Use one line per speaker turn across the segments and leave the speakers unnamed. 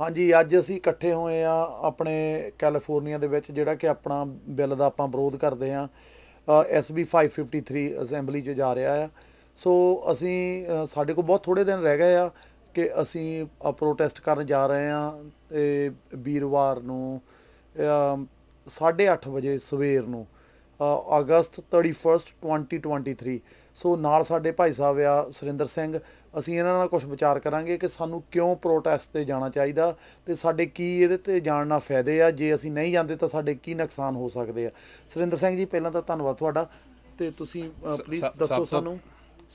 ਹਾਂਜੀ ਅੱਜ ਅਸੀਂ ਇਕੱਠੇ ਹੋਏ ਆ ਆਪਣੇ ਕੈਲੀਫੋਰਨੀਆ ਦੇ ਵਿੱਚ ਜਿਹੜਾ ਕਿ ਆਪਣਾ ਬਿੱਲ ਦਾ ਆਪਾਂ ਵਿਰੋਧ ਕਰਦੇ ਆ ਐਸਬੀ 553 ਅਸੈਂਬਲੀ 'ਚ ਜਾ ਰਿਹਾ ਆ ਸੋ ਅਸੀਂ ਸਾਡੇ ਕੋਲ ਬਹੁਤ ਥੋੜੇ ਦਿਨ ਰਹਿ ਗਏ ਆ ਕਿ ਅਸੀਂ ਪ੍ਰੋਟੈਸਟ ਕਰਨ ਜਾ ਰਹੇ ਆ ਤੇ ਵੀਰਵਾਰ ਨੂੰ 8:30 ਵਜੇ ਸਵੇਰ ਨੂੰ ਅਗਸਤ 31 2023 ਸੋ ਨਾਲ ਸਾਡੇ ਭਾਈ ਸਾਹਿਬ ਆ ਸੁਰਿੰਦਰ ਸਿੰਘ ਅਸੀਂ ਇਹਨਾਂ ਨਾਲ ਕੁਝ ਵਿਚਾਰ ਕਰਾਂਗੇ ਕਿ ਸਾਨੂੰ ਕਿਉਂ ਪ੍ਰੋਟੈਸਟ ਤੇ ਜਾਣਾ ਚਾਹੀਦਾ ਤੇ ਸਾਡੇ ਕੀ ਇਹਦੇ ਤੇ ਜਾਣ ਨਾਲ ਫਾਇਦੇ ਆ ਜੇ ਅਸੀਂ ਨਹੀਂ ਜਾਂਦੇ ਤਾਂ ਸਾਡੇ ਕੀ ਨੁਕਸਾਨ ਹੋ ਸਕਦੇ ਆ ਸੁਰਿੰਦਰ ਸਿੰਘ ਜੀ ਪਹਿਲਾਂ ਤਾਂ ਧੰਨਵਾਦ ਤੁਹਾਡਾ ਤੇ ਤੁਸੀਂ ਪਲੀਜ਼ ਦੱਸੋ ਸਾਨੂੰ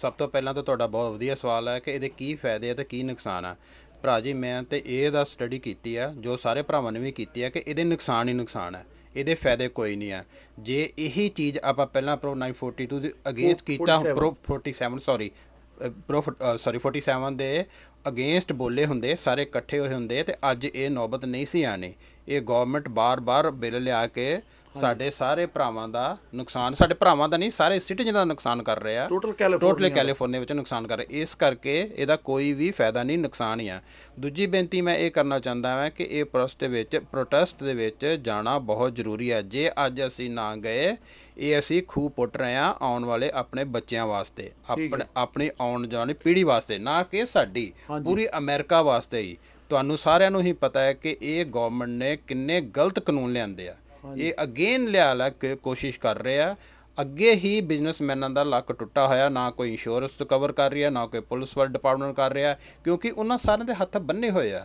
ਸਭ ਤੋਂ ਪਹਿਲਾਂ ਤਾਂ ਤੁਹਾਡਾ ਬਹੁਤ ਵਧੀਆ ਸਵਾਲ ਹੈ ਕਿ ਇਹਦੇ ਕੀ ਫਾਇਦੇ ਆ ਤੇ ਕੀ ਨੁਕਸਾਨ ਆ ਭਰਾ ਜੀ ਮੈਂ ਤੇ ਇਹ ਦਾ ਸਟੱਡੀ ਕੀਤੀ ਆ ਜੋ ਸਾਰੇ ਭਰਾਵਾਂ ਨੇ ਵੀ ਕੀਤੀ ਆ ਕਿ ਇਹਦੇ ਨੁਕਸਾਨ ਹੀ ਨੁਕਸਾਨ ਆ ਇਹਦੇ ਫਾਇਦੇ ਕੋਈ ਨਹੀਂ ਆ ਜੇ ਇਹੀ ਚੀਜ਼ ਆਪਾਂ ਪਹਿਲਾਂ ਪ੍ਰੋ 942 ਦੇ ਅਗੇਂਸਟ ਕੀਤਾ ਪ੍ਰੋ 47 ਸੌਰੀ ਪ੍ਰੋ ਸੌਰੀ 47 ਦੇ ਅਗੇਂਸਟ ਬੋਲੇ ਹੁੰਦੇ ਸਾਰੇ ਇਕੱਠੇ ਹੋਏ ਹੁੰਦੇ ਤੇ ਅੱਜ ਇਹ ਨੌਬਤ ਨਹੀਂ ਸੀ ਆਣੀ ਇਹ ਗਵਰਨਮੈਂਟ ਬਾਰ-ਬਾਰ ਬਿੱਲ ਲਿਆ ਕੇ ਸਾਡੇ ਸਾਰੇ ਭਰਾਵਾਂ ਦਾ ਨੁਕਸਾਨ ਸਾਡੇ ਭਰਾਵਾਂ ਦਾ ਨਹੀਂ ਸਾਰੇ ਸਿਟੀਜ਼ਨ ਦਾ ਨੁਕਸਾਨ ਕਰ ਰਹੇ ਆ ਟੋਟਲ ਕੈਲੀਫੋਰਨੀਆ ਵਿੱਚ ਨੁਕਸਾਨ ਕਰ ਰਹੇ ਇਸ ਕਰਕੇ ਇਹਦਾ ਕੋਈ ਵੀ ਫਾਇਦਾ ਨਹੀਂ ਨੁਕਸਾਨ ਹੀ ਆ ਦੂਜੀ ਬੇਨਤੀ ਮੈਂ ਇਹ ਕਰਨਾ ਚਾਹੁੰਦਾ ਹਾਂ ਕਿ ਇਹ ਪ੍ਰੋਸਟ ਦੇ ਵਿੱਚ ਪ੍ਰੋਟੈਸਟ ਦੇ ਵਿੱਚ ਜਾਣਾ ਬਹੁਤ ਜ਼ਰੂਰੀ ਹੈ ਜੇ ਅੱਜ ਅਸੀਂ ਨਾ ਗਏ ਇਹ ਅਸੀਂ ਖੂਹ ਪੁੱਟ ਰਹੇ ਆ ਆਉਣ ਵਾਲੇ ਆਪਣੇ ਬੱਚਿਆਂ ਵਾਸਤੇ ਆਪਣੇ ਆਪਣੀ ਆਉਣ ਜਾਣੀ ਪੀੜ੍ਹੀ ਵਾਸਤੇ ਨਾ ਕਿ ਸਾਡੀ ਪੂਰੀ ਅਮਰੀਕਾ ਵਾਸਤੇ ਹੀ ਤੁਹਾਨੂੰ ਸਾਰਿਆਂ ਨੂੰ ਹੀ ਪਤਾ ਹੈ ਕਿ ਇਹ ਗਵਰਨਮੈਂਟ ਨੇ ਕਿੰਨੇ ਗਲਤ ਕਾਨੂੰਨ ਲਿਆਂਦੇ ਆ ਇਹ ਅਗੇਨ ਲਿਆ ਲੱਕ ਕੋਸ਼ਿਸ਼ ਕਰ ਰਿਹਾ ਅੱਗੇ ਹੀ ਬਿਜ਼ਨਸਮੈਨਾਂ ਦਾ ਲੱਕ ਟੁੱਟਾ ਹੋਇਆ ਨਾ ਕੋਈ ਇੰਸ਼ੋਰੈਂਸ ਤੋਂ ਕਵਰ ਕਰ ਰਿਹਾ ਨਾ ਕੋਈ ਪੁਲਿਸ ਵਾਲ ਡਿਪਾਰਟਮੈਂਟ ਕਰ ਰਿਹਾ ਕਿਉਂਕਿ ਉਹਨਾਂ ਸਾਰਿਆਂ ਦੇ ਹੱਥ ਬੰਨੇ ਹੋਏ ਆ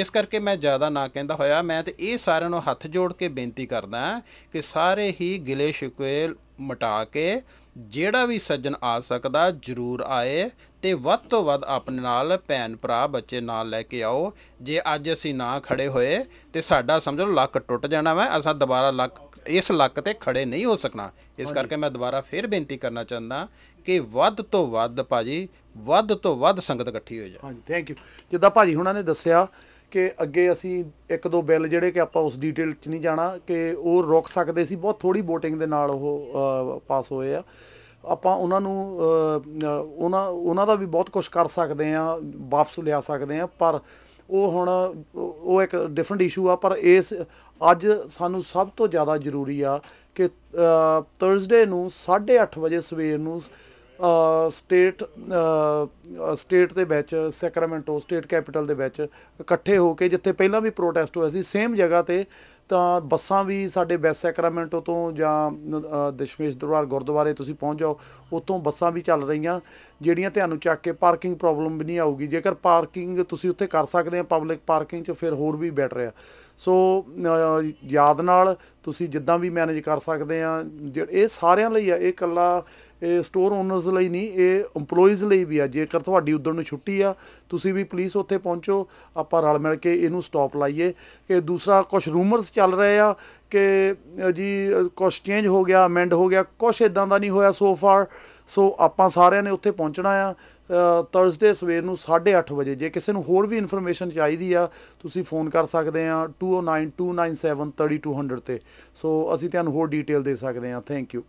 ਇਸ ਕਰਕੇ ਮੈਂ ਜ਼ਿਆਦਾ ਨਾ ਕਹਿੰਦਾ ਹੋਇਆ ਮੈਂ ਤੇ ਇਹ ਸਾਰਿਆਂ ਨੂੰ ਹੱਥ ਜੋੜ ਕੇ ਬੇਨਤੀ ਕਰਦਾ ਕਿ ਸਾਰੇ ਹੀ ਗਿਲੇ ਸ਼ਿਕਵੇ ਮਟਾ ਕੇ ਜਿਹੜਾ ਵੀ ਸੱਜਣ ਆ ਸਕਦਾ ਜ਼ਰੂਰ ਆਏ ਤੇ ਵੱਧ ਤੋਂ ਵੱਧ ਆਪਣੇ ਨਾਲ ਭੈਣ ਭਰਾ ਬੱਚੇ ਨਾਲ ਲੈ ਕੇ ਆਓ ਜੇ ਅੱਜ ਅਸੀਂ ਨਾ ਖੜੇ ਹੋਏ ਤੇ ਸਾਡਾ ਸਮਝੋ ਲੱਕ ਟੁੱਟ ਜਾਣਾ ਵਾ ਅਸਾਂ ਦੁਬਾਰਾ ਲੱਕ ਇਸ ਲੱਕ ਤੇ ਖੜੇ ਨਹੀਂ ਹੋ ਸਕਣਾ ਇਸ ਕਰਕੇ ਮੈਂ ਦੁਬਾਰਾ ਫੇਰ ਬੇਨਤੀ ਕਰਨਾ ਚਾਹੁੰਦਾ ਕਿ ਵੱਧ ਤੋਂ ਵੱਧ ਭਾਜੀ ਵੱਧ ਤੋਂ ਵੱਧ ਸੰਗਤ ਇਕੱਠੀ ਹੋ ਜਾਏ
ਹਾਂਜੀ ਥੈਂਕ ਯੂ ਜਿੱਦਾਂ ਭਾਜੀ ਹੁਣਾਂ ਨੇ ਦੱਸਿਆ ਕਿ ਅੱਗੇ ਅਸੀਂ ਇੱਕ ਦੋ ਬਿੱਲ ਜਿਹੜੇ ਕਿ ਆਪਾਂ ਉਸ ਡੀਟੇਲ 'ਚ ਨਹੀਂ ਜਾਣਾ ਕਿ ਉਹ ਰੋਕ ਸਕਦੇ ਸੀ ਬਹੁਤ ਥੋੜੀ VOTING ਦੇ ਨਾਲ ਉਹ ਪਾਸ ਹੋਏ ਆ ਆਪਾਂ ਉਹਨਾਂ ਨੂੰ ਉਹਨਾਂ ਉਹਨਾਂ ਦਾ ਵੀ ਬਹੁਤ ਕੁਝ ਕਰ ਸਕਦੇ ਆ ਵਾਪਸ ਲਿਆ ਸਕਦੇ ਆ ਪਰ ਉਹ ਹੁਣ ਉਹ ਇੱਕ ਡਿਫਰੈਂਟ ਇਸ਼ੂ ਆ ਪਰ ਇਸ ਅੱਜ ਸਾਨੂੰ ਸਭ ਤੋਂ ਜ਼ਿਆਦਾ ਜ਼ਰੂਰੀ ਆ ਕਿ ਥਰਸਡੇ ਨੂੰ 8:30 ਵਜੇ ਸਵੇਰ ਨੂੰ ਸਟੇਟ ਸਟੇਟ ਦੇ ਵਿੱਚ ਸੈਕਰਾਮੈਂਟੋ ਸਟੇਟ ਕੈਪੀਟਲ ਦੇ ਵਿੱਚ ਇਕੱਠੇ ਹੋ ਕੇ ਜਿੱਥੇ ਪਹਿਲਾਂ ਵੀ ਪ੍ਰੋਟੈਸਟ ਹੋਇਆ ਸੀ ਸੇਮ ਜਗ੍ਹਾ ਤੇ ਤਾਂ ਬੱਸਾਂ ਵੀ ਸਾਡੇ ਬੈਸ ਸੈਕਰਾਮੈਂਟੋ ਤੋਂ ਜਾਂ ਦਸ਼ਮੇਸ਼ ਦਰਬਾਰ ਗੁਰਦੁਆਰੇ ਤੁਸੀਂ ਪਹੁੰਚ ਜਾਓ ਉਤੋਂ ਬੱਸਾਂ ਵੀ ਚੱਲ ਰਹੀਆਂ ਜਿਹੜੀਆਂ ਤੁਹਾਨੂੰ ਚੱਕ ਕੇ ਪਾਰਕਿੰਗ ਪ੍ਰੋਬਲਮ ਵੀ ਨਹੀਂ ਆਊਗੀ ਜੇਕਰ ਪਾਰਕਿੰਗ ਤੁਸੀਂ ਉੱਥੇ ਕਰ ਸਕਦੇ ਆ ਪਬਲਿਕ ਪਾਰਕਿੰਗ 'ਚ ਫਿਰ ਹੋਰ ਵੀ ਬੈਟਰ ਆ ਸੋ ਯਾਦ ਨਾਲ ਤੁਸੀਂ ਜਿੱਦਾਂ ਵੀ ਮੈਨੇਜ ਕਰ ਸਕਦੇ ਆ ਇਹ ਸਾਰਿਆਂ ਲਈ ਆ ਇਹ ਕੱਲਾ ਇਹ ਸਟੋਰ ਓਨਰਸ ਲਈ ਨਹੀਂ ਇਹ EMPLOYEES ਲਈ ਵੀ ਆ ਜੇਕਰ ਤੁਹਾਡੀ ਉਦੋਂ ਨੂੰ ਛੁੱਟੀ ਆ ਤੁਸੀਂ ਵੀ ਪੁਲਿਸ ਉੱਥੇ ਪਹੁੰਚੋ ਆਪਾਂ ਰਲ ਮਿਲ ਕੇ ਇਹਨੂੰ ਸਟਾਪ ਲਾਈਏ ਕਿ ਦੂਸਰਾ ਕੁਝ ਰੂਮਰਸ ਚੱਲ ਰਹੇ ਆ ਕਿ ਜੀ ਕੁਝ ਚੇਂਜ ਹੋ ਗਿਆ ਅਮੈਂਡ ਹੋ ਗਿਆ ਕੁਝ ਇਦਾਂ ਦਾ ਨਹੀਂ ਹੋਇਆ ਸੋ ਫਾਰ ਸੋ ਆਪਾਂ ਸਾਰਿਆਂ ਨੇ ਉੱਥੇ ਪਹੁੰਚਣਾ ਆ ਥਰਸਡੇ ਸਵੇਰ ਨੂੰ 8:30 ਵਜੇ ਜੇ ਕਿਸੇ ਨੂੰ ਹੋਰ ਵੀ ਇਨਫੋਰਮੇਸ਼ਨ ਚਾਹੀਦੀ ਆ ਤੁਸੀਂ ਫੋਨ ਕਰ ਸਕਦੇ ਆ 2092973200 ਤੇ ਸੋ ਅਸੀਂ ਤੁਹਾਨੂੰ ਹੋਰ ਡੀਟੇਲ ਦੇ ਸਕਦੇ ਆ ਥੈਂਕ ਯੂ